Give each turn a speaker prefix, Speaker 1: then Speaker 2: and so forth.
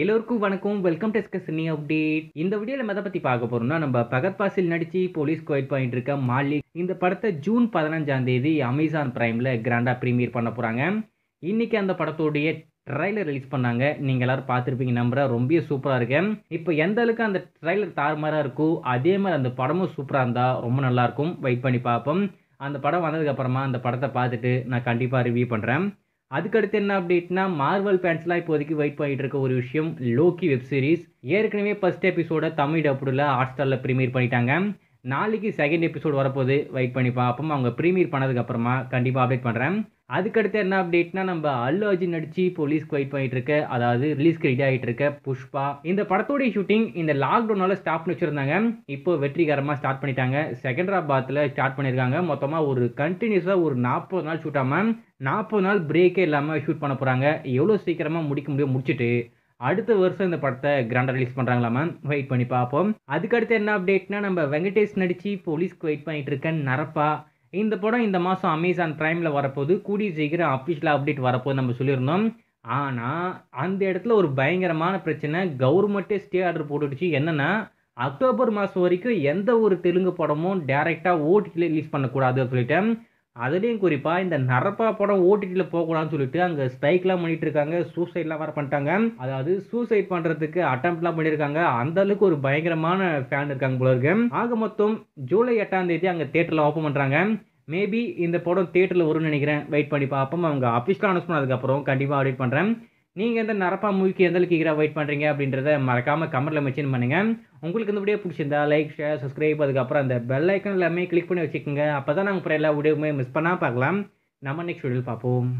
Speaker 1: எல்லோருக்கும் வணக்கம் welcome to டிஸ்கஷனி update இந்த வீடியோவில் எதை பற்றி பார்க்க போகிறோம்னா நம்ம பகத் பாசில் நடித்து போலீஸ் கோயிட் பாயிண்ட் இருக்க மாலிக் இந்த படத்தை ஜூன் பதினஞ்சாம் தேதி அமேசான் ப்ரைமில் கிராண்டாக ப்ரீமியர் பண்ண போகிறாங்க இன்றைக்கி அந்த படத்துடைய ட்ரைலர் ரிலீஸ் பண்ணாங்க நீங்கள் எல்லோரும் பார்த்துருப்பீங்க நம்புற ரொம்ப சூப்பராக இருக்கு இப்போ எந்த அளவுக்கு அந்த ட்ரைலர் தாறுமாறாக இருக்கோ அதே மாதிரி அந்த படமும் சூப்பராக இருந்தால் ரொம்ப நல்லாயிருக்கும் வெயிட் பண்ணி பார்ப்போம் அந்த படம் வந்ததுக்கப்புறமா அந்த படத்தை பார்த்துட்டு நான் கண்டிப்பாக ரிவ்யூ பண்ணுறேன் அதுக்கடுத்து என்ன அப்டேட்னா மார்வல் ஃபேன்ஸ்லாம் இப்போதைக்கு வெயிட் பண்ணிட்டு இருக்க ஒரு விஷயம் லோக்கி வெப் சீரிஸ் ஏற்கனவே ஃபர்ஸ்ட் எபிசோட தமிழ் அப்படில் ஹாட் ஸ்டாரில் ப்ரீமியர் பண்ணிட்டாங்க நாளைக்கு செகண்ட் எபிசோட் வரப்போகுது வெயிட் பண்ணி பார்ப்போம் அவங்க ப்ரீமியர் பண்ணதுக்கப்புறமா கண்டிப்பாக அப்டேட் பண்ணுறேன் அதுக்கடுத்து என்ன அப்டேட்னா நம்ம அல்லு அர்ஜுன் நடிச்சு போலீஸ் வெயிட் பண்ணிட்டு இருக்க அதாவது ரிலீஸ்க்கு ரெடி ஆகிட்டு இருக்க புஷ்பா இந்த படத்தோடைய ஷூட்டிங் இந்த லாக்டவுனால ஸ்டாப் வச்சிருந்தாங்க இப்போ வெற்றிகரமாக ஸ்டார்ட் பண்ணிட்டாங்க பாத்தில் ஸ்டார்ட் பண்ணியிருக்காங்க மொத்தமாக ஒரு கண்டினியூஸாக ஒரு நாற்பது நாள் ஷூட்டாமல் நாற்பது நாள் பிரேக்கே இல்லாமல் ஷூட் பண்ண போகிறாங்க எவ்வளோ சீக்கிரமாக முடிக்க முடியும் முடிச்சுட்டு அடுத்த வருஷம் இந்த படத்தை கிராண்டாக ரிலீஸ் மேம் வெயிட் பண்ணி பார்ப்போம் அதுக்கடுத்து என்ன அப்டேட்னா நம்ம வெங்கடேஷ் நடித்து போலீஸ்க்கு வெயிட் பண்ணிட்டு இருக்கேன் நரப்பா இந்த படம் இந்த மாதம் அமேசான் ப்ரைமில் வரப்போது கூடிய சீக்கிரம் அஃபிஷியலாக அப்டேட் வரப்போது நம்ம சொல்லியிருந்தோம் ஆனால் அந்த இடத்துல ஒரு பயங்கரமான பிரச்சனை கவர்மெண்ட்டே ஸ்டே ஆர்டர் போட்டுடுச்சு என்னென்னா அக்டோபர் மாதம் வரைக்கும் எந்த ஒரு தெலுங்கு படமும் டேரெக்டாக ஓடியில் ரிலீஸ் பண்ணக்கூடாது சொல்லிட்டேன் அதுலேயும் குறிப்பாக இந்த நரப்பா படம் ஓடிடியில் போகக்கூடாதுன்னு சொல்லிட்டு அங்கே ஸ்ட்ரைக்லாம் பண்ணிட்டு இருக்காங்க சூசைட்லாம் வேறு பண்ணிட்டாங்க அதாவது சூசைட் பண்ணுறதுக்கு அட்டம்ப்ட்லாம் பண்ணியிருக்காங்க அந்த அளவுக்கு ஒரு பயங்கரமான ஃபேன் இருக்காங்க போல இருக்கு ஆக மொத்தம் ஜூலை எட்டாம் தேதி அங்கே தேட்டரில் ஓப்பன் பண்ணுறாங்க மேபி இந்த படம் தேட்டரில் வரும்னு நினைக்கிறேன் வெயிட் பண்ணி பார்ப்போம் அவங்க அஃபிஷியலாக அனௌன்ஸ் பண்ணதுக்கப்புறம் கண்டிப்பாக அப்டேட் பண்ணுறேன் நீங்கள் எந்த நரப்பா மூவிக்கு எந்த அளவுக்கு ஈகராக வெயிட் பண்ணுறீங்க அப்படின்றத மறக்காமல் கமெண்ட்டில் மென்ஷன் பண்ணுங்கள் உங்களுக்கு இந்த வீடியோ பிடிச்சிருந்தா லைக் ஷேர் சப்ஸ்கிரைப் அதுக்கப்புறம் அந்த பெல் ஐக்கன் எல்லாமே கிளிக் பண்ணி வச்சுக்கோங்க அப்போ தான் நாங்கள் எல்லா வீடியோவுமே மிஸ் பண்ணால் பார்க்கலாம் நம்ம நெக்ஸ்ட் வீடியோவில் பார்ப்போம்